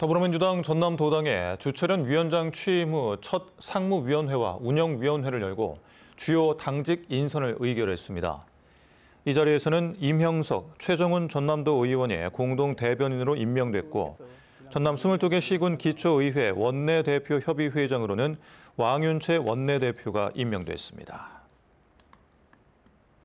더불어민주당 전남도당의 주철현 위원장 취임 후 첫 상무위원회와 운영위원회를 열고 주요 당직 인선을 의결했습니다. 이 자리에서는 임형석, 최정훈 전남도 의원이 공동 대변인으로 임명됐고 전남 22개 시군 기초의회 원내대표 협의회장으로는 왕윤채 원내대표가 임명됐습니다.